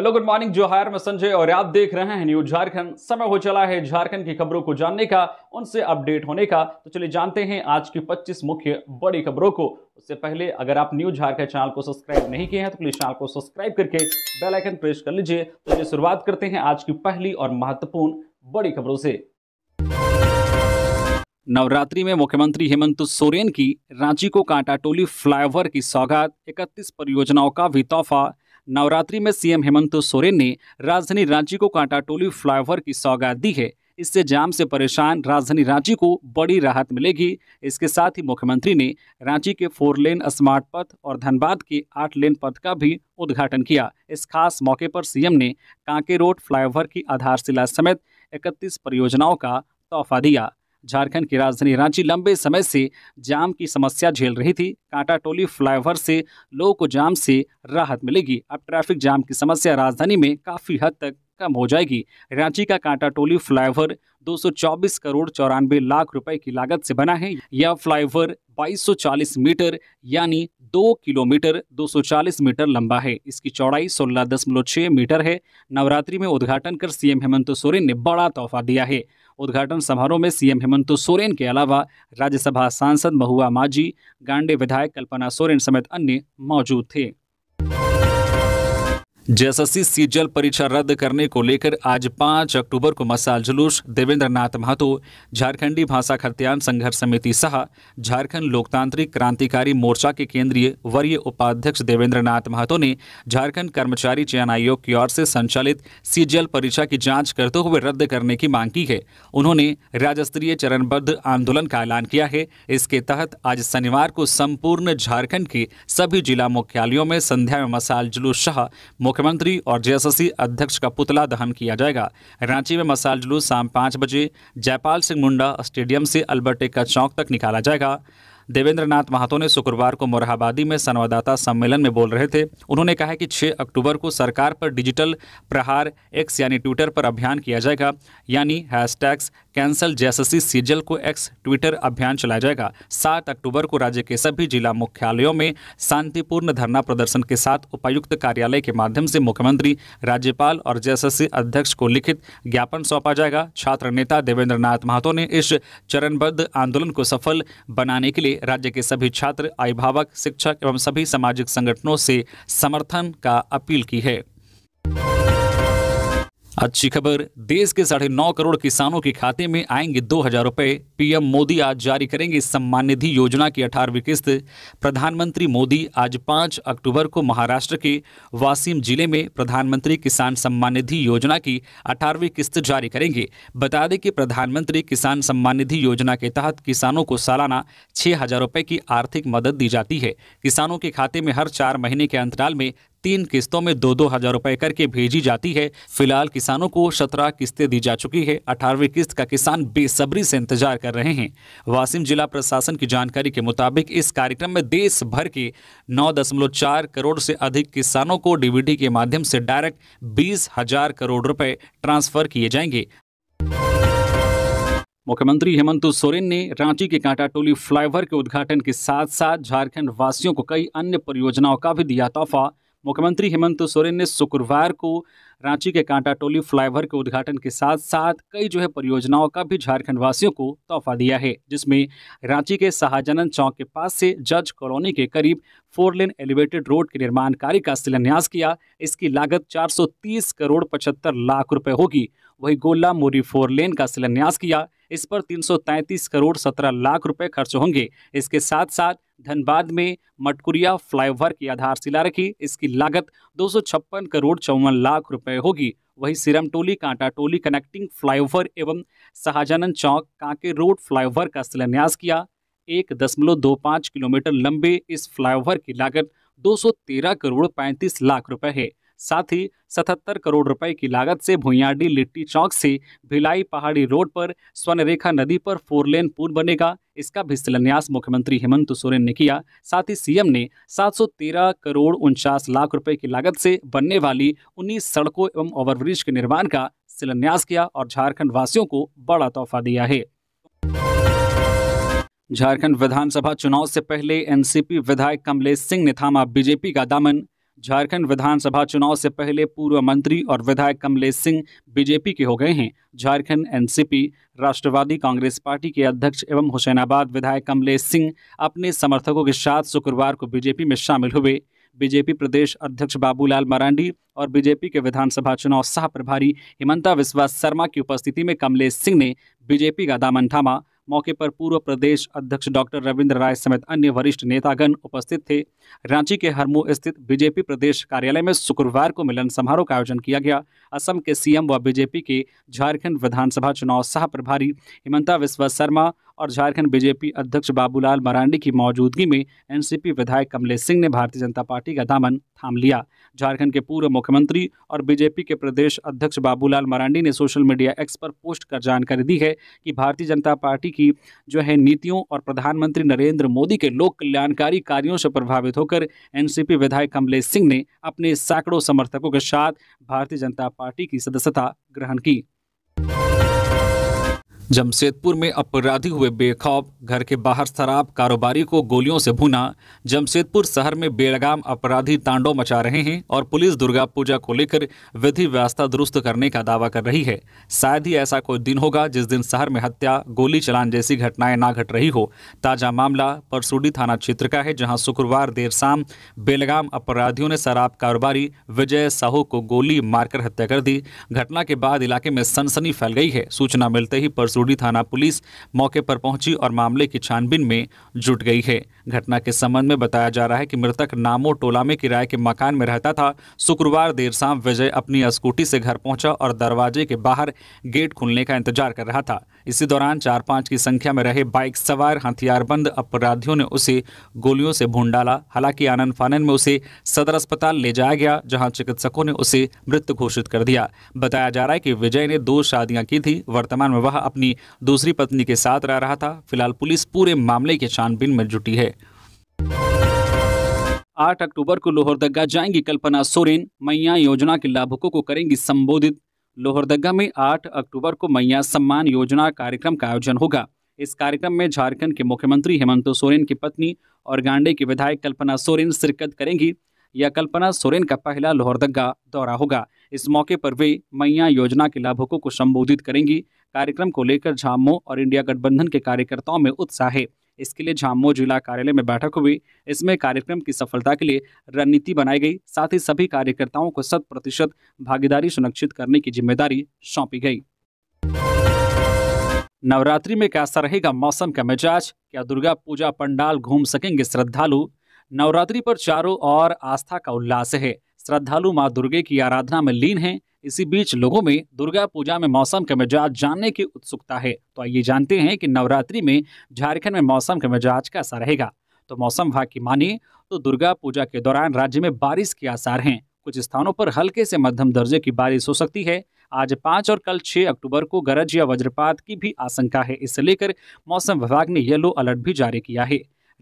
hello good morning जोहार मैं संजय और आप देख रहे हैं न्यूज झारखंड समय हो चला है झारखंड की खबरों को जानने का उनसे अपडेट होने का तो चलिए जानते हैं आज की 25 मुख्य बड़ी खबरों को उससे पहले अगर आप न्यूज झारखंड चैनल को सब्सक्राइब नहीं किए हैं तो प्लीज चैनल को सब्सक्राइब करके बेल आइकन प्रेस कर लीजिए तो चलिए शुरुआत करते हैं आज की पहली और महत्वपूर्ण बड़ी खबरों से नवरात्रि में मुख्यमंत्री हेमंत सोरेन की रांची को कांटाटोली फ्लाईओवर की सौगात इकतीस परियोजनाओं का भी तोहफा नवरात्रि में सीएम हेमंत सोरेन ने राजधानी रांची को कांटाटोली फ्लाईओवर की सौगात दी है इससे जाम से परेशान राजधानी रांची को बड़ी राहत मिलेगी इसके साथ ही मुख्यमंत्री ने रांची के फोर लेन स्मार्ट पथ और धनबाद के आठ लेन पथ का भी उद्घाटन किया इस खास मौके पर सीएम ने कांके रोड फ्लाईओवर की आधारशिला समेत इकतीस परियोजनाओं का तोहफा दिया झारखंड की राजधानी रांची लंबे समय से जाम की समस्या झेल रही थी कांटा टोली फ्लाईओवर से लोगों को जाम से राहत मिलेगी अब ट्रैफिक जाम की समस्या राजधानी में काफ़ी हद तक कम हो जाएगी रांची का कांटा टोली फ्लाईओवर 224 करोड़ चौरानवे लाख रुपए की लागत से बना है यह फ्लाईओवर 2240 मीटर यानी 2 किलोमीटर 240 मीटर लंबा है इसकी चौड़ाई 16.6 मीटर है नवरात्रि में उद्घाटन कर सीएम हेमंत सोरेन ने बड़ा तोहफा दिया है उद्घाटन समारोह में सीएम हेमंत सोरेन के अलावा राज्यसभा सांसद महुआ माझी गांडे विधायक कल्पना सोरेन समेत अन्य मौजूद थे जेएसएससी सीजल परीक्षा रद्द करने को लेकर आज 5 अक्टूबर को मसाल जुलूस देवेंद्र नाथ महतो झारखंडी भाषा खत्यान संघर्ष समिति सह झारखंड लोकतांत्रिक क्रांतिकारी मोर्चा के केंद्रीय वरीय उपाध्यक्ष देवेंद्र नाथ महतो ने झारखंड कर्मचारी चयन आयोग की ओर से संचालित सीजल परीक्षा की जांच करते हुए रद्द करने की मांग की है उन्होंने राज्य स्तरीय चरणबद्ध आंदोलन का ऐलान किया है इसके तहत आज शनिवार को संपूर्ण झारखंड के सभी जिला मुख्यालयों में संध्या में मसाल जुलूस शाह मुख्य मुख्यमंत्री और जेएसएससी अध्यक्ष का पुतला दहन किया जाएगा रांची में मसाल जुलूस शाम पाँच बजे जयपाल सिंह मुंडा स्टेडियम से का चौक तक निकाला जाएगा देवेंद्र नाथ महातो ने शुक्रवार को मोरहाबादी में संवाददाता सम्मेलन में बोल रहे थे उन्होंने कहा कि 6 अक्टूबर को सरकार पर डिजिटल प्रहार एक्स यानी ट्विटर पर अभियान किया जाएगा यानी हैशटैग्स कैंसल जेएसएससी सीजल को एक्स ट्विटर अभियान चलाया जाएगा सात अक्टूबर को राज्य के सभी जिला मुख्यालयों में शांतिपूर्ण धरना प्रदर्शन के साथ उपायुक्त कार्यालय के माध्यम से मुख्यमंत्री राज्यपाल और जेएसएससी अध्यक्ष को लिखित ज्ञापन सौंपा जाएगा छात्र नेता देवेंद्र नाथ महतो ने इस चरणबद्ध आंदोलन को सफल बनाने के लिए राज्य के सभी छात्र अभिभावक शिक्षक एवं सभी सामाजिक संगठनों से समर्थन का अपील की है अच्छी खबर देश के साढ़े नौ करोड़ किसानों के खाते में आएंगे दो हजार रुपये पीएम मोदी आज जारी करेंगे सम्मान निधि योजना की अठारहवीं किस्त प्रधानमंत्री मोदी आज पाँच अक्टूबर को महाराष्ट्र के वासीम जिले में प्रधानमंत्री किसान सम्मान निधि योजना की अठारहवीं किस्त जारी करेंगे बता दें कि प्रधानमंत्री किसान सम्मान निधि योजना के तहत किसानों को सालाना छः हजार रुपये की आर्थिक मदद दी जाती है किसानों के खाते में हर चार महीने के अंतराल में तीन किस्तों में दो दो हजार रुपए करके भेजी जाती है फिलहाल किसानों को सत्रह किस्तें दी जा चुकी है अठारहवीं किस्त का किसान बेसब्री से इंतजार कर रहे हैं वासिम जिला प्रशासन की जानकारी के मुताबिक इस कार्यक्रम में देश भर के नौ करोड़ से अधिक किसानों को डीबीटी के माध्यम से डायरेक्ट बीस हजार करोड़ रुपए ट्रांसफर किए जाएंगे मुख्यमंत्री हेमंत सोरेन ने रांची के कांटाटोली फ्लाईओवर के उद्घाटन के साथ साथ झारखंड वासियों को कई अन्य परियोजनाओं का भी दिया तोहफा मुख्यमंत्री हेमंत सोरेन ने शुक्रवार को रांची के कांटा टोली फ्लाईओवर के उद्घाटन के साथ साथ कई जो है परियोजनाओं का भी झारखंड वासियों को तोहफा दिया है जिसमें रांची के शाहजनन चौक के पास से जज कॉलोनी के करीब फोर लेन एलिवेटेड रोड के निर्माण कार्य का शिलान्यास किया इसकी लागत 430 करोड़ पचहत्तर लाख रुपए होगी वही गोला मोरी फोर लेन का शिलान्यास किया इस पर 333 करोड़ 17 लाख रुपए खर्च होंगे इसके साथ साथ धनबाद में मटकुरिया फ्लाईओवर की आधारशिला रखी इसकी लागत दो करोड़ चौवन लाख रुपए होगी वही सिरम टोली कांटा टोली कनेक्टिंग फ्लाईओवर एवं शाहजानन चौक कांके रोड फ्लाईओवर का शिलान्यास किया एक दशमलव दो पाँच किलोमीटर लंबे इस फ्लाईओवर की लागत 213 करोड़ 35 लाख रुपए है साथ ही 77 करोड़ रुपए की लागत से भुयाडी लिट्टी चौक से भिलाई पहाड़ी रोड पर स्वर्णरेखा नदी पर फोर लेन पुल बनेगा इसका भी शिलान्यास मुख्यमंत्री हेमंत सोरेन ने किया साथ ही सीएम ने 713 करोड़ उनचास लाख रुपए की लागत से बनने वाली उन्नीस सड़कों एवं ओवरब्रिज के निर्माण का शिलान्यास किया और झारखंड वासियों को बड़ा तोहफा दिया है झारखंड विधानसभा चुनाव से पहले एनसीपी विधायक कमलेश सिंह ने थामा बीजेपी का दामन झारखंड विधानसभा चुनाव से पहले पूर्व मंत्री और विधायक कमलेश सिंह बीजेपी के हो गए हैं झारखंड एनसीपी राष्ट्रवादी कांग्रेस पार्टी के अध्यक्ष एवं हुसैनाबाद विधायक कमलेश सिंह अपने समर्थकों के साथ शुक्रवार को बीजेपी में शामिल हुए बीजेपी प्रदेश अध्यक्ष बाबूलाल मरांडी और बीजेपी के विधानसभा चुनाव सह प्रभारी हिमंता विश्वास शर्मा की उपस्थिति में कमलेश सिंह ने बीजेपी का दामन थामा मौके पर पूर्व प्रदेश अध्यक्ष डॉक्टर रविंद्र राय समेत अन्य वरिष्ठ नेतागण उपस्थित थे रांची के हरमू स्थित बीजेपी प्रदेश कार्यालय में शुक्रवार को मिलन समारोह का आयोजन किया गया असम के सीएम व बीजेपी के झारखंड विधानसभा चुनाव सह प्रभारी हिमंता विश्व शर्मा और झारखंड बीजेपी अध्यक्ष बाबूलाल मरांडी की मौजूदगी में एनसीपी विधायक कमलेश सिंह ने भारतीय जनता पार्टी का दामन थाम लिया झारखंड के पूर्व मुख्यमंत्री और बीजेपी के प्रदेश अध्यक्ष बाबूलाल मरांडी ने सोशल मीडिया एक्स पर पोस्ट कर जानकारी दी है कि भारतीय जनता पार्टी की जो है नीतियों और प्रधानमंत्री नरेंद्र मोदी के लोक कल्याणकारी कार्यों से प्रभावित होकर एनसीपी विधायक कमलेश सिंह ने अपने सैकड़ों समर्थकों के साथ भारतीय जनता पार्टी की सदस्यता ग्रहण की जमशेदपुर में अपराधी हुए बेखौफ घर के बाहर शराब कारोबारी को गोलियों से भुना जमशेदपुर शहर में बेलगाम अपराधी तांडो मचा रहे हैं और पुलिस दुर्गा पूजा को लेकर विधि व्यवस्था दुरुस्त करने का दावा कर रही है शायद ही ऐसा कोई दिन होगा जिस दिन शहर में हत्या गोली चलान जैसी घटनाएं ना घट रही हो ताज़ा मामला परसुडी थाना क्षेत्र का है जहाँ शुक्रवार देर शाम बेलगाम अपराधियों ने शराब कारोबारी विजय साहू को गोली मारकर हत्या कर दी घटना के बाद इलाके में सनसनी फैल गई है सूचना मिलते ही परसू मसूरी थाना पुलिस मौके पर पहुंची और मामले की छानबीन में जुट गई है घटना के संबंध में बताया जा रहा है कि मृतक नामो टोला में किराए के मकान में रहता था शुक्रवार देर शाम विजय अपनी स्कूटी से घर पहुंचा और दरवाजे के बाहर गेट खुलने का इंतजार कर रहा था इसी दौरान चार पांच की संख्या में रहे बाइक सवार हथियारबंद अपराधियों ने उसे गोलियों से भून डाला हालांकि आनंद फानन में उसे सदर अस्पताल ले जाया गया जहां चिकित्सकों ने उसे मृत घोषित कर दिया बताया जा रहा है कि विजय ने दो शादियां की थी वर्तमान में वह अपनी दूसरी पत्नी के साथ रह रहा था फिलहाल पुलिस पूरे मामले की छानबीन में जुटी है आठ अक्टूबर को लोहरदगा जाएंगी कल्पना सोरेन मैया योजना के लाभुकों को करेंगी संबोधित लोहरदगा में 8 अक्टूबर को मैया सम्मान योजना कार्यक्रम का आयोजन होगा इस कार्यक्रम में झारखंड के मुख्यमंत्री हेमंत सोरेन की पत्नी और गांडे की विधायक कल्पना सोरेन शिरकत करेंगी यह कल्पना सोरेन का पहला लोहरदगा दौरा होगा इस मौके पर वे मैया योजना के लाभुकों को संबोधित करेंगी कार्यक्रम को लेकर झामो और इंडिया गठबंधन के कार्यकर्ताओं में उत्साह है इसके लिए झामो जिला कार्यालय में बैठक हुई इसमें कार्यक्रम की सफलता के लिए रणनीति बनाई गई साथ ही सभी कार्यकर्ताओं को शत प्रतिशत भागीदारी सुनिश्चित करने की जिम्मेदारी सौंपी गई नवरात्रि में कैसा रहेगा मौसम का मिजाज क्या दुर्गा पूजा पंडाल घूम सकेंगे श्रद्धालु नवरात्रि पर चारों ओर आस्था का उल्लास है श्रद्धालु माँ दुर्गे की आराधना में लीन हैं इसी बीच लोगों में दुर्गा पूजा में मौसम का मिजाज जानने की उत्सुकता है तो आइए जानते हैं कि नवरात्रि में झारखंड में मौसम का मिजाज कैसा रहेगा तो मौसम विभाग की माने तो दुर्गा पूजा के दौरान राज्य में बारिश के आसार हैं कुछ स्थानों पर हल्के से मध्यम दर्जे की बारिश हो सकती है आज पाँच और कल छः अक्टूबर को गरज या वज्रपात की भी आशंका है इसे लेकर मौसम विभाग ने येलो अलर्ट भी जारी किया है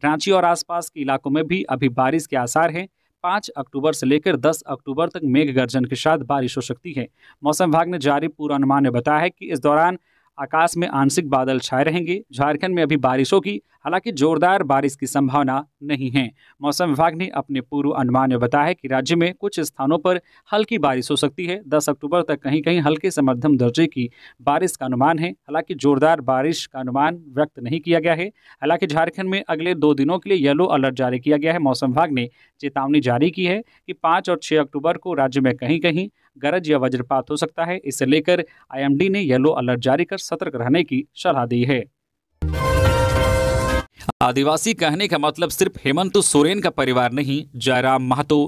रांची और आसपास के इलाकों में भी अभी बारिश के आसार हैं पाँच अक्टूबर से लेकर दस अक्टूबर तक मेघ गर्जन के साथ बारिश हो सकती है मौसम विभाग ने जारी पूर्वानुमान में बताया है कि इस दौरान आकाश में आंशिक बादल छाए रहेंगे झारखंड में अभी बारिश होगी हालांकि जोरदार बारिश की संभावना नहीं है मौसम विभाग ने अपने पूर्व अनुमान में बताया है कि राज्य में कुछ स्थानों पर हल्की बारिश हो सकती है 10 अक्टूबर तक कहीं कहीं हल्के से मध्यम दर्जे की बारिश का अनुमान है हालांकि जोरदार बारिश का अनुमान व्यक्त नहीं किया गया है हालांकि झारखंड में अगले दो दिनों के लिए येलो अलर्ट जारी किया गया है मौसम विभाग ने चेतावनी जारी की है कि पाँच और छः अक्टूबर को राज्य में कहीं कहीं गरज या वज्रपात हो सकता है इसे लेकर आईएमडी ने येलो अलर्ट जारी कर सतर्क रहने की सलाह दी है आदिवासी कहने का मतलब सिर्फ हेमंत सोरेन का परिवार नहीं जयराम महतो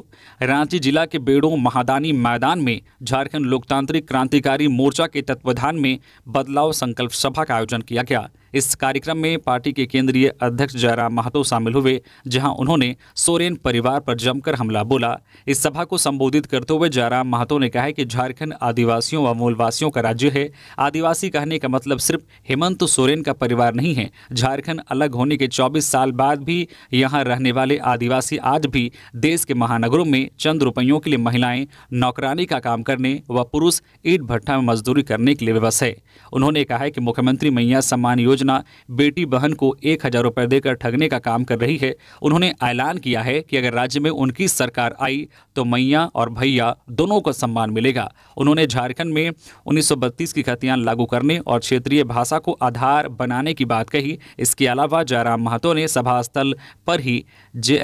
रांची जिला के बेड़ो महादानी मैदान में झारखंड लोकतांत्रिक क्रांतिकारी मोर्चा के तत्वाधान में बदलाव संकल्प सभा का आयोजन किया गया इस कार्यक्रम में पार्टी के केंद्रीय अध्यक्ष जयराम महतो शामिल हुए जहां उन्होंने सोरेन परिवार पर जमकर हमला बोला इस सभा को संबोधित करते हुए जयराम महतो ने कहा कि झारखंड आदिवासियों व मूलवासियों का राज्य है आदिवासी कहने का मतलब सिर्फ हेमंत सोरेन का परिवार नहीं है झारखंड अलग होने के चौबीस साल बाद भी यहाँ रहने वाले आदिवासी आज भी देश के महानगरों में चंद रुपयों के लिए महिलाएं नौकरानी का काम करने व पुरुष ईट भट्टा में मजदूरी करने के लिए विवश है उन्होंने कहा कि मुख्यमंत्री मैया सम्मान योजना योजना बेटी बहन को एक हजार रुपये देकर ठगने का काम कर रही है उन्होंने ऐलान किया है कि अगर राज्य में उनकी सरकार आई तो मैया और भैया दोनों को सम्मान मिलेगा उन्होंने झारखंड में उन्नीस की खतियान लागू करने और क्षेत्रीय भाषा को आधार बनाने की बात कही इसके अलावा जयराम महतो ने सभास्थल पर ही जे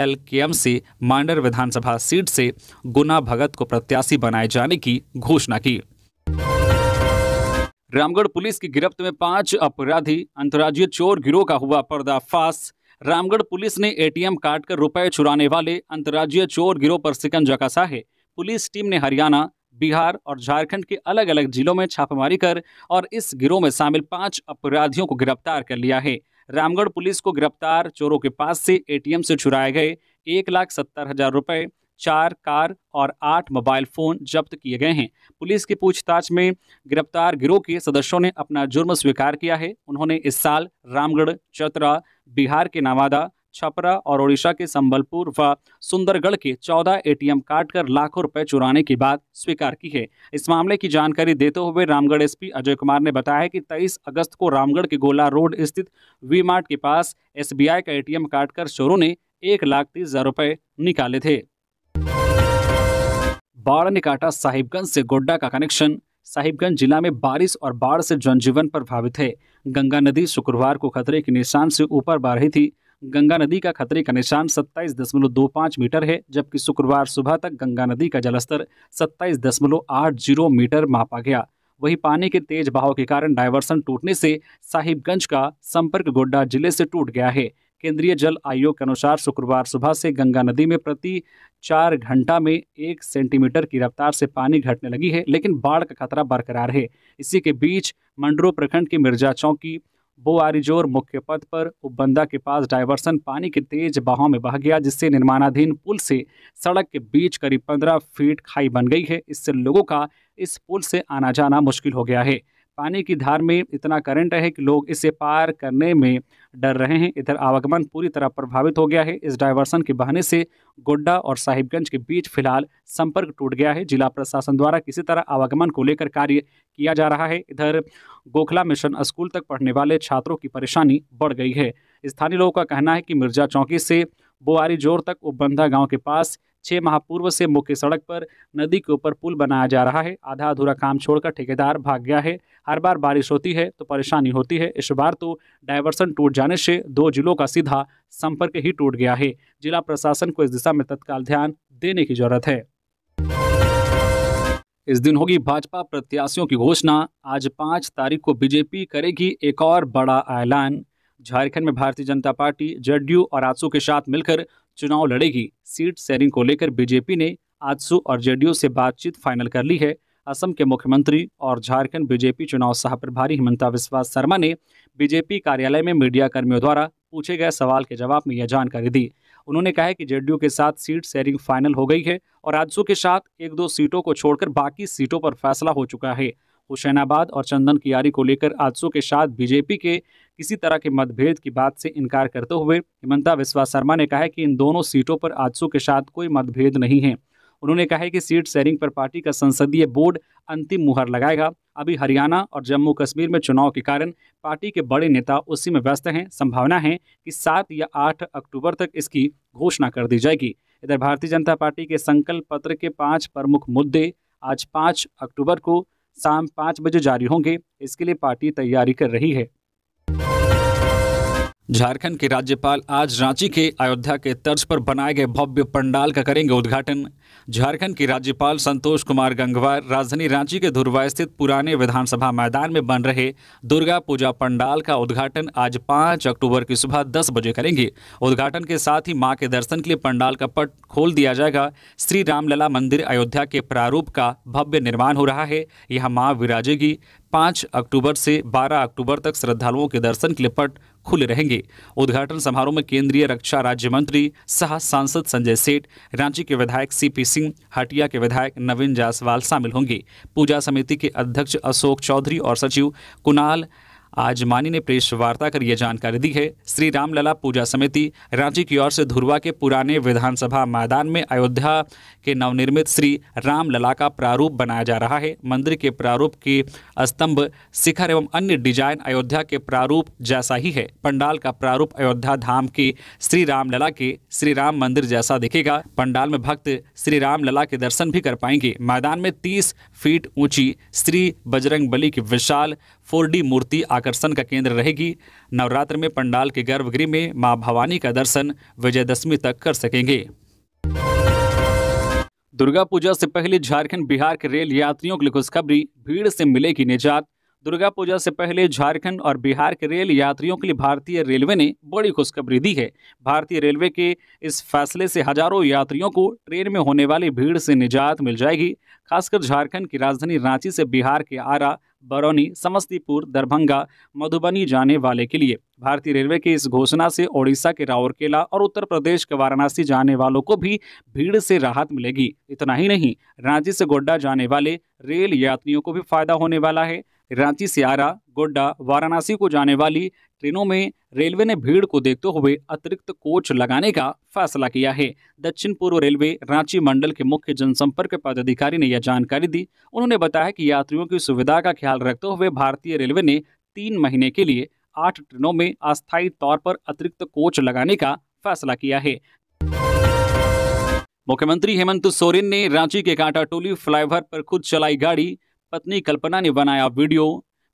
से मांडर विधानसभा सीट से गुना भगत को प्रत्याशी बनाए जाने की घोषणा की रामगढ़ पुलिस की गिरफ्त में पांच अपराधी अंतर्राज्यीय चोर गिरोह का हुआ पर्दाफाश रामगढ़ पुलिस ने एटीएम काट कर रुपए चुराने वाले अंतर्राज्यीय चोर गिरोह पर सिकंजा कसा है पुलिस टीम ने हरियाणा बिहार और झारखंड के अलग अलग जिलों में छापेमारी कर और इस गिरोह में शामिल पांच अपराधियों को गिरफ्तार कर लिया है रामगढ़ पुलिस को गिरफ्तार चोरों के पास से एटीएम से छुराए गए एक लाख सत्तर हजार रुपये चार कार और आठ मोबाइल फोन जब्त किए गए हैं पुलिस की पूछताछ में गिरफ्तार गिरोह के सदस्यों ने अपना जुर्म स्वीकार किया है उन्होंने इस साल रामगढ़ चतरा बिहार के नवादा छपरा और ओडिशा के संबलपुर व सुंदरगढ़ के 14 एटीएम काट कर लाखों रुपए चुराने की बात स्वीकार की है इस मामले की जानकारी देते हुए रामगढ़ एसपी अजय कुमार ने बताया कि 23 अगस्त को रामगढ़ के गोला रोड स्थित वी मार्ट के पास एसबीआई का एटीएम काट कर चोरों ने एक लाख तीस हजार रुपये निकाले थे बाढ़ ने काटा साहिबगंज से गोड्डा का कनेक्शन साहिबगंज जिला में बारिश और बाढ़ से जनजीवन प्रभावित है गंगा नदी शुक्रवार को खतरे के निशान से ऊपर बह रही थी गंगा नदी का खतरे का निशान सत्ताईस दशमलव दो पाँच मीटर है जबकि शुक्रवार सुबह तक गंगा नदी का जलस्तर सत्ताईस दशमलव आठ जीरो मीटर मापा गया वहीं पानी के तेज बहाव के कारण डायवर्सन टूटने से साहिबगंज का संपर्क गोड्डा जिले से टूट गया है केंद्रीय जल आयोग के अनुसार शुक्रवार सुबह से गंगा नदी में प्रति चार घंटा में एक सेंटीमीटर की रफ्तार से पानी घटने लगी है लेकिन बाढ़ का खतरा बरकरार है इसी के बीच मंडरो प्रखंड के मिर्जा चौकी बोआरीजोर मुख्य पथ पर उपबंदा के पास डायवर्सन पानी के तेज बहाव में बह गया जिससे निर्माणाधीन पुल से सड़क के बीच करीब पंद्रह फीट खाई बन गई है इससे लोगों का इस पुल से आना जाना मुश्किल हो गया है पानी की धार में इतना करंट है कि लोग इसे पार करने में डर रहे हैं इधर आवागमन पूरी तरह प्रभावित हो गया है इस डायवर्सन के बहाने से गोड्डा और साहिबगंज के बीच फिलहाल संपर्क टूट गया है जिला प्रशासन द्वारा किसी तरह आवागमन को लेकर कार्य किया जा रहा है इधर गोखला मिशन स्कूल तक पढ़ने वाले छात्रों की परेशानी बढ़ गई है स्थानीय लोगों का कहना है कि मिर्जा चौकी से बोआरी जोर तक उपबंधा गांव के पास छह माह पूर्व से मुख्य सड़क पर नदी के ऊपर पुल बनाया जा रहा है आधा अधूरा काम छोड़कर ठेकेदार भाग गया है हर बार बारिश होती है तो परेशानी होती है इस बार तो डायवर्सन टूट जाने से दो जिलों का सीधा संपर्क ही टूट गया है जिला प्रशासन को इस दिशा में तत्काल ध्यान देने की जरूरत है इस दिन होगी भाजपा प्रत्याशियों की घोषणा आज पाँच तारीख को बीजेपी करेगी एक और बड़ा ऐलान झारखंड में भारतीय जनता पार्टी जेडीयू और आजसू के साथ मिलकर चुनाव लड़ेगी सीट शेयरिंग को लेकर बीजेपी ने आजसू और जेडीयू से बातचीत फाइनल कर ली है असम के मुख्यमंत्री और झारखंड बीजेपी चुनाव सह प्रभारी हिमंता विश्वास शर्मा ने बीजेपी कार्यालय में मीडिया कर्मियों द्वारा पूछे गए सवाल के जवाब में यह जानकारी दी उन्होंने कहा कि जेडीयू के साथ सीट शेयरिंग फाइनल हो गई है और आजसू के साथ एक दो सीटों को छोड़कर बाकी सीटों पर फैसला हो चुका है हुसैनाबाद और चंदन कियारी को लेकर आजसू के साथ बीजेपी के किसी तरह के मतभेद की बात से इनकार करते हुए हिमंता बिस्वा शर्मा ने कहा है कि इन दोनों सीटों पर आजसू के साथ कोई मतभेद नहीं है उन्होंने कहा है कि सीट शेयरिंग पर पार्टी का संसदीय बोर्ड अंतिम मुहर लगाएगा अभी हरियाणा और जम्मू कश्मीर में चुनाव के कारण पार्टी के बड़े नेता उसी में व्यस्त हैं संभावना है कि सात या आठ अक्टूबर तक इसकी घोषणा कर दी जाएगी इधर भारतीय जनता पार्टी के संकल्प पत्र के पाँच प्रमुख मुद्दे आज पाँच अक्टूबर को शाम पाँच बजे जारी होंगे इसके लिए पार्टी तैयारी कर रही है झारखंड के राज्यपाल आज रांची के अयोध्या के तर्ज पर बनाए गए भव्य पंडाल का करेंगे उद्घाटन झारखंड के राज्यपाल संतोष कुमार गंगवार राजधानी रांची के धुरवा स्थित पुराने विधानसभा मैदान में बन रहे दुर्गा पूजा पंडाल का उद्घाटन आज 5 अक्टूबर की सुबह 10 बजे करेंगे उद्घाटन के साथ ही मां के दर्शन के लिए पंडाल का पट खोल दिया जाएगा श्री रामलला मंदिर अयोध्या के प्रारूप का भव्य निर्माण हो रहा है यहाँ माँ विराजेगी पाँच अक्टूबर से बारह अक्टूबर तक श्रद्धालुओं के दर्शन के लिए पट खुले रहेंगे उद्घाटन समारोह में केंद्रीय रक्षा राज्य मंत्री सह सांसद संजय सेठ रांची के विधायक सीपी सिंह हटिया के विधायक नवीन जायसवाल शामिल होंगे पूजा समिति के अध्यक्ष अशोक चौधरी और सचिव कुणाल आज मानी ने प्रेस वार्ता कर यह जानकारी दी है श्री रामलला पूजा समिति रांची की ओर से धुरवा के पुराने विधानसभा मैदान में अयोध्या के नवनिर्मित श्री रामलला का प्रारूप बनाया जा रहा है मंदिर के प्रारूप के स्तंभ शिखर एवं अन्य डिजाइन अयोध्या के प्रारूप जैसा ही है पंडाल का प्रारूप अयोध्या धाम के श्री रामलला के श्री राम मंदिर जैसा दिखेगा पंडाल में भक्त श्री रामलला के दर्शन भी कर पाएंगे मैदान में तीस फीट ऊंची श्री बजरंग बली की विशाल फोर मूर्ति आकर्षण का केंद्र रहेगी नवरात्र में पंडाल के गर्भगृह में मां भवानी का दर्शन विजयदशमी तक कर सकेंगे दुर्गा पूजा से पहले झारखंड बिहार के रेल यात्रियों के लिए खुशखबरी भीड़ से मिलेगी निजात दुर्गा पूजा से पहले झारखंड और बिहार के रेल यात्रियों के लिए भारतीय रेलवे ने बड़ी खुशखबरी दी है भारतीय रेलवे के इस फैसले से हजारों यात्रियों को ट्रेन में होने वाली भीड़ से निजात मिल जाएगी खासकर झारखंड की राजधानी रांची से बिहार के आरा बरौनी समस्तीपुर दरभंगा मधुबनी जाने वाले के लिए भारतीय रेलवे की इस घोषणा से ओडिशा के राउरकेला और उत्तर प्रदेश के वाराणसी जाने वालों को भी भीड़ से राहत मिलेगी इतना ही नहीं रांची से गोड्डा जाने वाले रेल यात्रियों को भी फायदा होने वाला है रांची से आरा गोड्डा वाराणसी को जाने वाली ट्रेनों में रेलवे ने भीड़ को देखते हुए अतिरिक्त कोच लगाने का फैसला किया है दक्षिण पूर्व रेलवे रांची मंडल के मुख्य जनसंपर्क पदाधिकारी ने यह जानकारी दी उन्होंने बताया कि यात्रियों की सुविधा का ख्याल रखते हुए भारतीय रेलवे ने तीन महीने के लिए आठ ट्रेनों में अस्थायी तौर पर अतिरिक्त कोच लगाने का फैसला किया है मुख्यमंत्री हेमंत सोरेन ने रांची के कांटा टोली फ्लाईओवर पर खुद चलाई गाड़ी पत्नी कल्पना ने बनाया वीडियो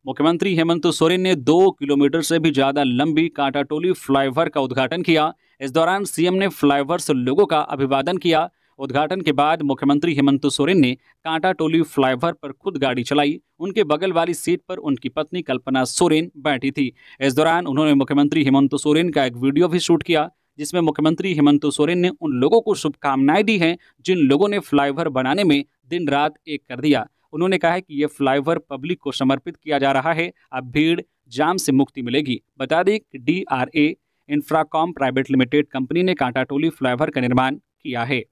मुख्यमंत्री हेमंत सोरेन ने दो किलोमीटर से भी ज्यादा लंबी कांटाटोली फ्लाईओवर का उद्घाटन किया इस दौरान सीएम ने फ्लाईओवर से लोगों का अभिवादन किया उद्घाटन के बाद मुख्यमंत्री हेमंत सोरेन ने कांटाटोली फ्लाईओवर पर खुद गाड़ी चलाई उनके बगल वाली सीट पर उनकी पत्नी कल्पना सोरेन बैठी थी इस दौरान उन्होंने मुख्यमंत्री हेमंत सोरेन का एक वीडियो भी शूट किया जिसमें मुख्यमंत्री हेमंत सोरेन ने उन लोगों को शुभकामनाएं दी हैं जिन लोगों ने फ्लाईओवर बनाने में दिन रात एक कर दिया उन्होंने कहा है कि ये फ्लाईओवर पब्लिक को समर्पित किया जा रहा है अब भीड़ जाम से मुक्ति मिलेगी बता दें कि D R A Infracom private limited company ने कांटाटोली फ्लाईओवर का निर्माण किया है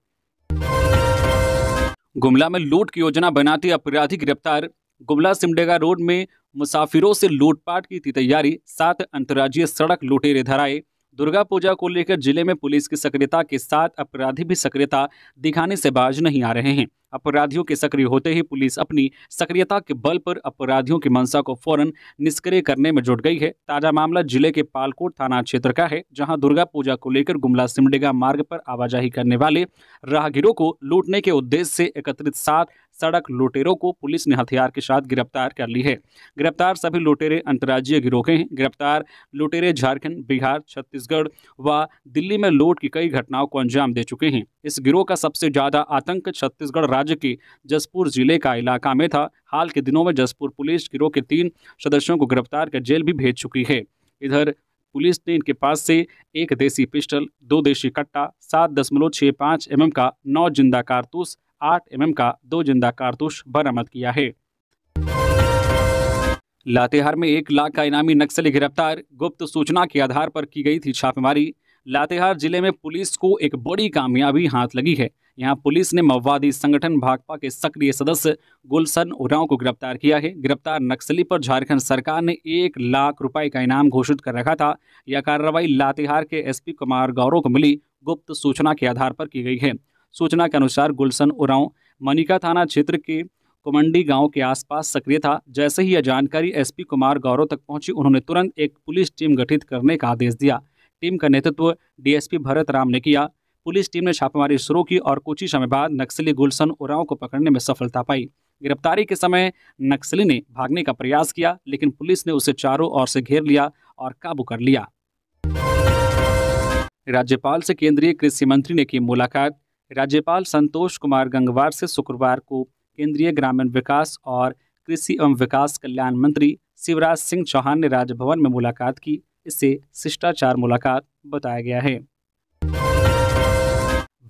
गुमला में लूट की योजना बनाते अपराधी गिरफ्तार गुमला सिमडेगा रोड में मुसाफिरों से लूटपाट की थी तैयारी सात अंतर्राज्यीय सड़क लुटेरे धराए दुर्गा पूजा को लेकर जिले में पुलिस की सक्रियता के साथ अपराधी भी सक्रियता दिखाने से बाज नहीं आ रहे हैं अपराधियों के सक्रिय होते ही पुलिस अपनी सक्रियता के बल पर अपराधियों की मंशा को फौरन निष्क्रिय करने में जुट गई है ताजा मामला जिले के पालकोट थाना क्षेत्र का है जहां दुर्गा पूजा को लेकर गुमला सिमडेगा मार्ग पर आवाजाही करने वाले राहगीरों को लूटने के उद्देश्य से एकत्रित सात सड़क लुटेरों को पुलिस ने हथियार के साथ गिरफ्तार कर ली है गिरफ्तार सभी लुटेरे अंतर्राज्यीय गिरोह के हैं गिरफ्तार लुटेरे झारखंड बिहार छत्तीसगढ़ व दिल्ली में लूट की कई घटनाओं को अंजाम दे चुके हैं इस गिरोह का सबसे ज़्यादा आतंक छत्तीसगढ़ राज्य के जसपुर जिले का इलाका में था हाल के दिनों में जसपुर पुलिस गिरोह के तीन सदस्यों को गिरफ्तार कर जेल भी भेज चुकी है इधर पुलिस ने इनके पास से एक देसी पिस्टल दो देशी कट्टा सात दशमलव छः पाँच एम का नौ जिंदा कारतूस आठ एमएम का दो जिंदा कारतूस बरामद किया है लातेहार में एक लाख का इनामी नक्सली गिरफ्तार गुप्त सूचना के आधार पर की गई थी छापेमारी लातेहार जिले में पुलिस को एक बड़ी कामयाबी हाथ लगी है यहां पुलिस ने माओवादी संगठन भाकपा के सक्रिय सदस्य गुलशन उराव को गिरफ्तार किया है गिरफ्तार नक्सली पर झारखंड सरकार ने एक लाख रुपए का इनाम घोषित कर रखा था यह कार्रवाई लातेहार के एसपी कुमार गौरव को मिली गुप्त सूचना के आधार पर की गई है सूचना के अनुसार गुलशन उरांव मनिका थाना क्षेत्र के कुमंडी गांव के आसपास सक्रिय था जैसे ही यह जानकारी एसपी कुमार गौरव तक पहुंची उन्होंने तुरंत एक पुलिस टीम गठित करने का आदेश दिया टीम का नेतृत्व डीएसपी भरत राम ने किया पुलिस टीम ने छापेमारी शुरू की और कुछ ही समय बाद नक्सली गुलशन उरांव को पकड़ने में सफलता पाई गिरफ्तारी के समय नक्सली ने भागने का प्रयास किया लेकिन पुलिस ने उसे चारों ओर से घेर लिया और काबू कर लिया राज्यपाल से केंद्रीय कृषि मंत्री ने की मुलाकात राज्यपाल संतोष कुमार गंगवार से शुक्रवार को केंद्रीय ग्रामीण विकास और कृषि एवं विकास कल्याण मंत्री शिवराज सिंह चौहान ने राजभवन में मुलाकात की इसे शिष्टाचार मुलाकात बताया गया है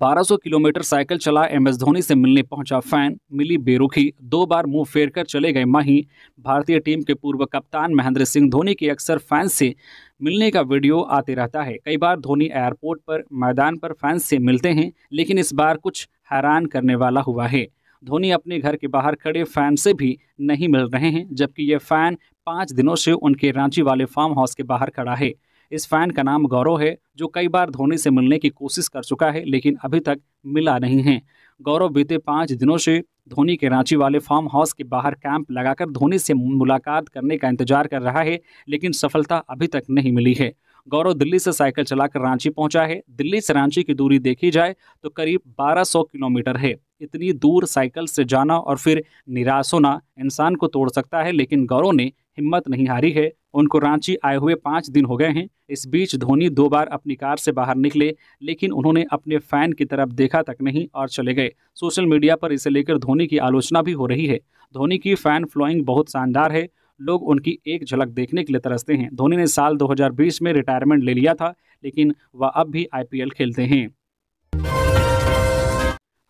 1200 किलोमीटर साइकिल चला एम एस धोनी से मिलने पहुंचा फैन मिली बेरुखी दो बार मुंह फेर कर चले गए माही भारतीय टीम के पूर्व कप्तान महेंद्र सिंह धोनी के अक्सर फैंस से मिलने का वीडियो आते रहता है कई बार धोनी एयरपोर्ट पर मैदान पर फैंस से मिलते हैं लेकिन इस बार कुछ हैरान करने वाला हुआ है धोनी अपने घर के बाहर खड़े फैन से भी नहीं मिल रहे हैं जबकि ये फैन पाँच दिनों से उनके रांची वाले फार्म हाउस के बाहर खड़ा है इस फैन का नाम गौरव है जो कई बार धोनी से मिलने की कोशिश कर चुका है लेकिन अभी तक मिला नहीं है गौरव बीते पाँच दिनों से धोनी के रांची वाले फार्म हाउस के बाहर कैंप लगाकर धोनी से मुलाकात करने का इंतजार कर रहा है लेकिन सफलता अभी तक नहीं मिली है गौरव दिल्ली से साइकिल चलाकर रांची पहुंचा है दिल्ली से रांची की दूरी देखी जाए तो करीब 1200 किलोमीटर है इतनी दूर साइकिल से जाना और फिर निराश होना इंसान को तोड़ सकता है लेकिन गौरव ने हिम्मत नहीं हारी है उनको रांची आए हुए पाँच दिन हो गए हैं इस बीच धोनी दो बार अपनी कार से बाहर निकले लेकिन उन्होंने अपने फैन की तरफ देखा तक नहीं और चले गए सोशल मीडिया पर इसे लेकर धोनी की आलोचना भी हो रही है धोनी की फैन फ्लोइंग बहुत शानदार है लोग उनकी एक झलक देखने के लिए तरसते हैं धोनी ने साल 2020 में रिटायरमेंट ले लिया था लेकिन वह अब भी आईपीएल खेलते हैं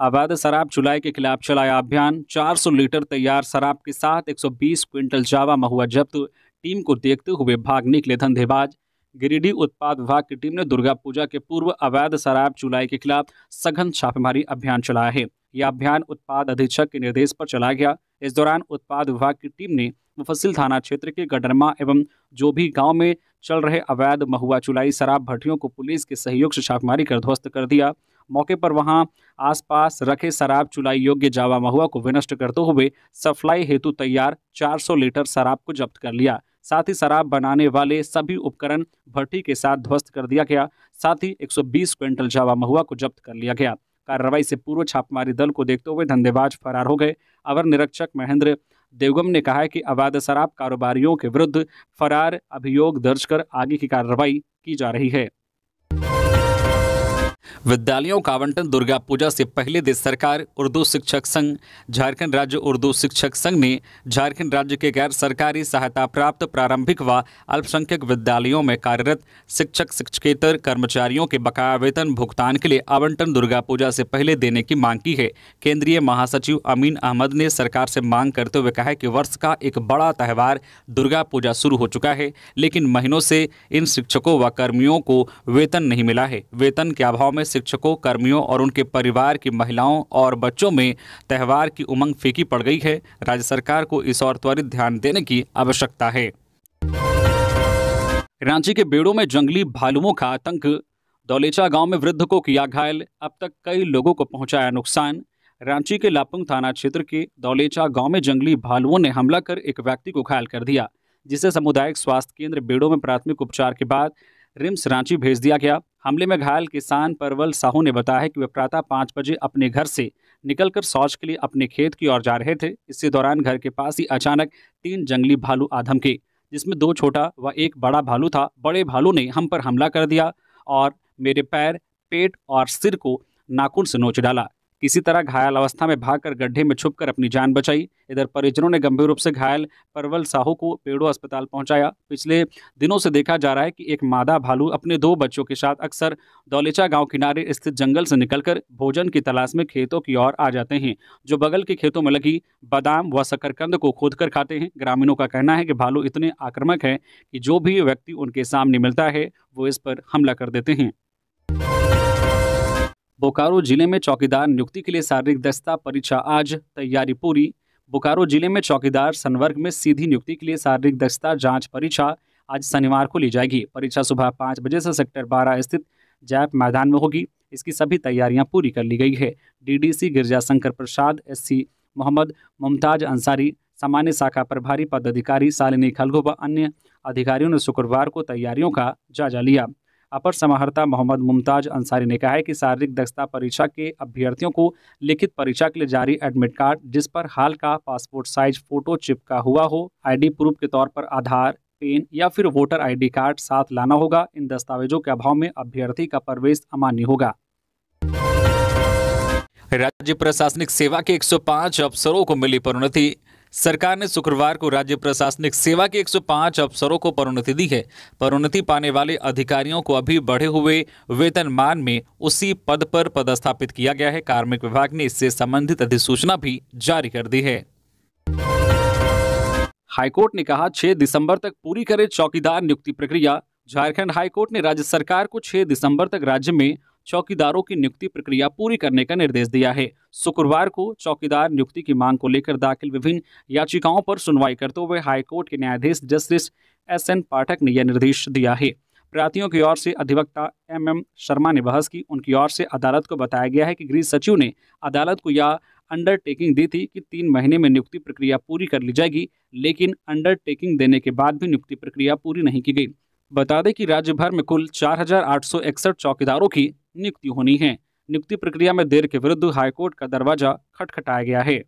अवैध शराब चुलाई के खिलाफ चलाया अभियान 400 लीटर तैयार शराब के साथ 120 क्विंटल जावा महुआ जब्त टीम को देखते हुए भाग निकले धंधेबाज गिरिडीह उत्पाद विभाग की टीम ने दुर्गा पूजा के पूर्व अवैध शराब चुलाई के खिलाफ सघन छापेमारी अभियान चलाया है यह अभियान उत्पाद अधीक्षक के निर्देश पर चलाया गया इस दौरान उत्पाद विभाग की टीम ने मुफसिल थाना क्षेत्र के गडरमा एवं जो भी गांव में चल रहे अवैध महुआ चुलाई शराब भट्टियों को पुलिस के सहयोग से छापेमारी कर ध्वस्त कर दिया मौके पर वहां आसपास रखे शराब चुलाई योग्य जावा महुआ को विनष्ट करते हुए सप्लाई हेतु तैयार 400 लीटर शराब को जब्त कर लिया साथ ही शराब बनाने वाले सभी उपकरण भट्टी के साथ ध्वस्त कर दिया गया साथ ही 120 क्विंटल जावा महुआ को जब्त कर लिया गया कार्रवाई से पूर्व छापेमारी दल को देखते हुए धंधेबाज फरार हो गए अवर निरीक्षक महेंद्र देवगम ने कहा है कि अवैध शराब कारोबारियों के विरुद्ध फरार अभियोग दर्ज कर आगे की कार्रवाई की जा रही है विद्यालयों का आवंटन दुर्गा पूजा से पहले दिन सरकार उर्दू शिक्षक संघ झारखंड राज्य उर्दू शिक्षक संघ ने झारखंड राज्य के गैर सरकारी सहायता प्राप्त प्रारंभिक व अल्पसंख्यक विद्यालयों में कार्यरत शिक्षक शिक्षकेतर कर्मचारियों के बकाया वेतन भुगतान के लिए आवंटन दुर्गा पूजा से पहले देने की मांग की है केंद्रीय महासचिव अमीन अहमद ने सरकार से मांग करते हुए कहा है कि वर्ष का एक बड़ा त्यौहार दुर्गा पूजा शुरू हो चुका है लेकिन महीनों से इन शिक्षकों व कर्मियों को वेतन नहीं मिला है वेतन के अभाव में शिक्षकों कर्मियों और उनके परिवार की महिलाओं और बच्चों में त्यौहार की उमंग फीकी पड़ गई है राज्य सरकार को इस और त्वरित ध्यान देने की आवश्यकता है रांची के बेड़ों में जंगली भालुओं का आतंक दौलेचा गांव में वृद्ध को किया घायल अब तक कई लोगों को पहुंचाया नुकसान रांची के लापुंग थाना क्षेत्र के दौलेचा गांव में जंगली भालुओं ने हमला कर एक व्यक्ति को घायल कर दिया जिसे सामुदायिक स्वास्थ्य केंद्र बेड़ो में प्राथमिक उपचार के बाद रिम्स रांची भेज दिया गया हमले में घायल किसान परवल साहू ने बताया कि वे प्रातः पाँच बजे अपने घर से निकलकर शौच के लिए अपने खेत की ओर जा रहे थे इसी दौरान घर के पास ही अचानक तीन जंगली भालू आधम के जिसमें दो छोटा व एक बड़ा भालू था बड़े भालू ने हम पर हमला कर दिया और मेरे पैर पेट और सिर को नाखून से नोच डाला किसी तरह घायल अवस्था में भागकर गड्ढे में छुपकर अपनी जान बचाई इधर परिजनों ने गंभीर रूप से घायल परवल साहू को पेड़ो अस्पताल पहुंचाया पिछले दिनों से देखा जा रहा है कि एक मादा भालू अपने दो बच्चों के साथ अक्सर दौलेचा गांव किनारे स्थित जंगल से निकलकर भोजन की तलाश में खेतों की ओर आ जाते हैं जो बगल के खेतों में लगी बादाम व शकरकंद को खोद कर खाते हैं ग्रामीणों का कहना है कि भालू इतने आक्रमक है कि जो भी व्यक्ति उनके सामने मिलता है वो इस पर हमला कर देते हैं बोकारो जिले में चौकीदार नियुक्ति के लिए शारीरिक दक्षता परीक्षा आज तैयारी पूरी बोकारो जिले में चौकीदार संवर्ग में सीधी नियुक्ति के लिए शारीरिक दक्षता जांच परीक्षा आज शनिवार को ली जाएगी परीक्षा सुबह पाँच बजे से सेक्टर बारह स्थित जैप मैदान में होगी इसकी सभी तैयारियां पूरी कर ली गई है डीडीसी गिरजाशंकर प्रसाद सी मोहम्मद मुमताज अंसारी सामान्य शाखा प्रभारी पदाधिकारी शालिनी खलगो व अन्य अधिकारियों ने शुक्रवार को तैयारियों का जायजा लिया अपर समाहर्ता मोहम्मद मुमताज अंसारी ने कहा है कि शारीरिक दक्षता परीक्षा के अभ्यर्थियों को लिखित परीक्षा के लिए जारी एडमिट कार्ड जिस पर हाल का पासपोर्ट साइज फोटो चिपका हुआ हो आईडी प्रूफ के तौर पर आधार पेन या फिर वोटर आईडी कार्ड साथ लाना होगा इन दस्तावेजों के अभाव में अभ्यर्थी का प्रवेश अमान्य होगा राज्य प्रशासनिक सेवा के 105 अफसरों को मिली प्रोन्नति सरकार ने शुक्रवार को राज्य प्रशासनिक सेवा के 105 अफसरों को परोन्नति दी है परोन्नति पाने वाले अधिकारियों को अभी बढ़े हुए वेतनमान में उसी पद पर पदस्थापित किया गया है कार्मिक विभाग ने इससे संबंधित अधिसूचना भी जारी कर दी है हाईकोर्ट ने कहा 6 दिसंबर तक पूरी करे चौकीदार नियुक्ति प्रक्रिया झारखंड हाईकोर्ट ने राज्य सरकार को 6 दिसंबर तक राज्य में चौकीदारों की नियुक्ति प्रक्रिया पूरी करने का निर्देश दिया है शुक्रवार को चौकीदार नियुक्ति की मांग को लेकर दाखिल विभिन्न याचिकाओं पर सुनवाई करते हुए हाईकोर्ट के न्यायाधीश जस्टिस एस एन पाठक ने यह निर्देश दिया है प्रार्थियों की ओर से अधिवक्ता एम एम शर्मा ने बहस की उनकी ओर से अदालत को बताया गया है कि गृह सचिव ने अदालत को यह अंडरटेकिंग दी थी कि तीन महीने में नियुक्ति प्रक्रिया पूरी कर ली जाएगी लेकिन अंडरटेकिंग देने के बाद भी नियुक्ति प्रक्रिया पूरी नहीं की गई बता दें कि राज्य भर में कुल चार चौकीदारों की नियुक्ति होनी है नियुक्ति प्रक्रिया में देर के विरुद्ध हाईकोर्ट का दरवाजा खटखटाया गया है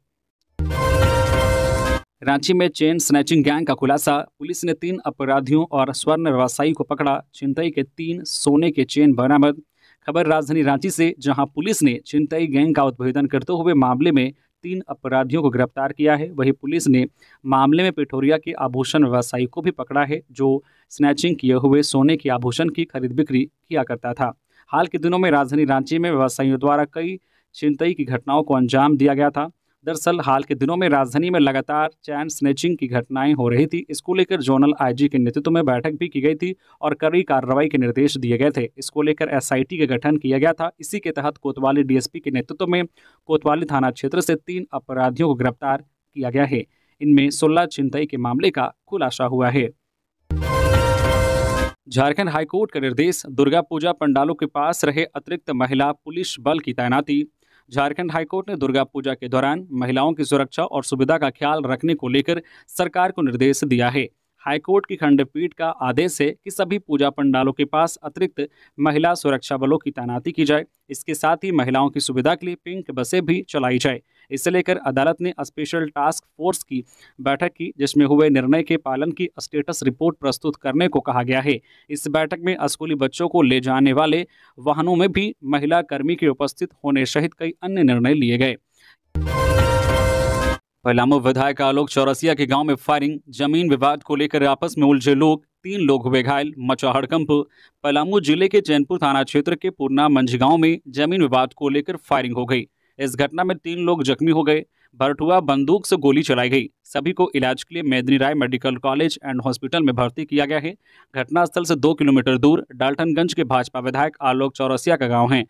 रांची में चेन स्नैचिंग गैंग का खुलासा पुलिस ने तीन अपराधियों और स्वर्ण व्यवसायी को पकड़ा चिंतई के तीन सोने के चेन बरामद खबर राजधानी रांची से जहां पुलिस ने चिंतई गैंग का उद्भेदन करते हुए मामले में तीन अपराधियों को गिरफ्तार किया है वहीं पुलिस ने मामले में पिठोरिया के आभूषण व्यवसायी को भी पकड़ा है जो स्नैचिंग किए हुए सोने के आभूषण की खरीद बिक्री किया करता था हाल के दिनों में राजधानी रांची में व्यवसायियों द्वारा कई चिंतई की घटनाओं को अंजाम दिया गया था दरअसल हाल के दिनों में राजधानी में लगातार चैन स्नेचिंग की घटनाएं हो रही थी इसको लेकर जोनल आईजी के नेतृत्व में बैठक भी की गई थी और कड़ी कार्रवाई के निर्देश दिए गए थे इसको लेकर एसआईटी का गठन किया गया था इसी के तहत कोतवाली डीएसपी के नेतृत्व में कोतवाली थाना क्षेत्र से तीन अपराधियों को गिरफ्तार किया गया है इनमें सोलह चिंतई के मामले का खुलासा हुआ है झारखंड हाईकोर्ट का निर्देश दुर्गा पूजा पंडालों के पास रहे अतिरिक्त महिला पुलिस बल की तैनाती झारखंड हाईकोर्ट ने दुर्गा पूजा के दौरान महिलाओं की सुरक्षा और सुविधा का ख्याल रखने को लेकर सरकार को निर्देश दिया है हाईकोर्ट की खंडपीठ का आदेश है कि सभी पूजा पंडालों के पास अतिरिक्त महिला सुरक्षा बलों की तैनाती की जाए इसके साथ ही महिलाओं की सुविधा के लिए पिंक बसें भी चलाई जाए इसे लेकर अदालत ने स्पेशल टास्क फोर्स की बैठक की जिसमें हुए निर्णय के पालन की स्टेटस रिपोर्ट प्रस्तुत करने को कहा गया है इस बैठक में स्कूली बच्चों को ले जाने वाले वाहनों में भी महिला कर्मी के उपस्थित होने सहित कई अन्य निर्णय लिए गए पलामू विधायक आलोक चौरसिया के गांव में फायरिंग जमीन विवाद को लेकर आपस में उलझे लोग तीन लोग हुए घायल मचा हड़कंप पलामू जिले के चैनपुर थाना क्षेत्र के पूर्णा मंझ गांव में जमीन विवाद को लेकर फायरिंग हो गई इस घटना में तीन लोग जख्मी हो गए भरठुआ बंदूक से गोली चलाई गई सभी को इलाज के लिए Medini Rai medical college and hospital में भर्ती किया गया है घटनास्थल से दो किलोमीटर दूर डाल्टनगंज के भाजपा विधायक आलोक चौरसिया का गांव है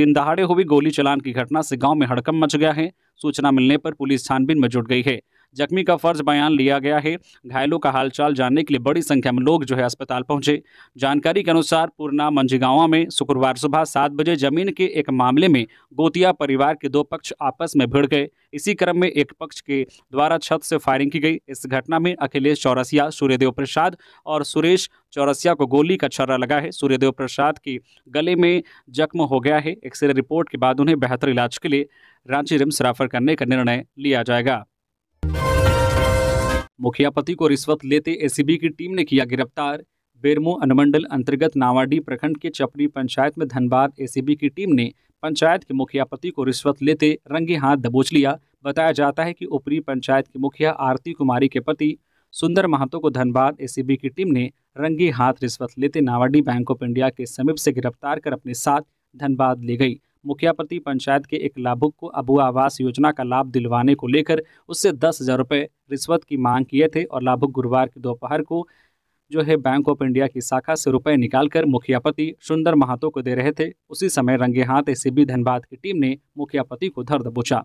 दिन दहाड़े हुई गोली चलान की घटना से गांव में हड़कम मच गया है सूचना मिलने पर पुलिस छानबीन में जुट गई है जख्मी का फर्ज बयान लिया गया है घायलों का हालचाल जानने के लिए बड़ी संख्या में लोग जो है अस्पताल पहुंचे जानकारी के अनुसार पूर्णा मंझीगावा में शुक्रवार सुबह सात बजे जमीन के एक मामले में गोतिया परिवार के दो पक्ष आपस में भिड़ गए इसी क्रम में एक पक्ष के द्वारा छत से फायरिंग की गई इस घटना में अखिलेश चौरसिया सूर्यदेव प्रसाद और सुरेश चौरसिया को गोली का छर्रा लगा है सूर्यदेव प्रसाद की गले में जख्म हो गया है एक्सरे रिपोर्ट के बाद उन्हें बेहतर इलाज के लिए रांची रिम्स रेफर करने का निर्णय लिया जाएगा मुखिया पति को रिश्वत लेते एसीबी की टीम ने किया गिरफ्तार बेरमो अनुमंडल अंतर्गत नावाडी प्रखंड के चपरी पंचायत में धनबाद एसीबी की टीम ने पंचायत के मुखिया पति को रिश्वत लेते रंगे हाथ दबोच लिया बताया जाता है कि ऊपरी पंचायत की मुखिया आरती कुमारी के पति सुंदर महतो को धनबाद एसीबी की टीम ने रंगे हाथ रिश्वत लेते नावाडी बैंक ऑफ इंडिया के समीप से गिरफ्तार कर अपने साथ धनबाद ले गई मुखिया प्रति पंचायत के एक लाभुक को अबुआ आवास योजना का लाभ दिलवाने को लेकर उससे दस हज़ार रुपये रिश्वत की मांग किए थे और लाभुक गुरुवार की दोपहर को जो है बैंक ऑफ इंडिया की शाखा से रुपए निकालकर मुखियापति सुंदर महातो को दे रहे थे उसी समय रंगे हाथ एसीबी धनबाद की टीम ने मुखियापति को धर्द दबोचा